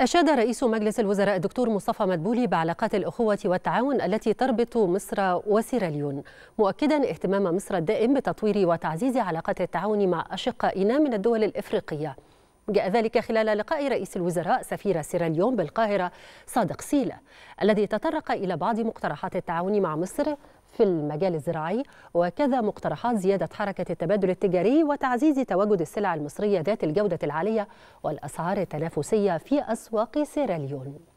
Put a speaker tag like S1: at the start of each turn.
S1: أشاد رئيس مجلس الوزراء الدكتور مصطفى مدبولي بعلاقات الأخوة والتعاون التي تربط مصر وسيراليون مؤكدا اهتمام مصر الدائم بتطوير وتعزيز علاقات التعاون مع أشقائنا من الدول الإفريقية جاء ذلك خلال لقاء رئيس الوزراء سفير سيراليون بالقاهرة صادق سيلة الذي تطرق إلى بعض مقترحات التعاون مع مصر في المجال الزراعي وكذا مقترحات زيادة حركة التبادل التجاري وتعزيز تواجد السلع المصرية ذات الجودة العالية والأسعار التنافسية في أسواق سيراليون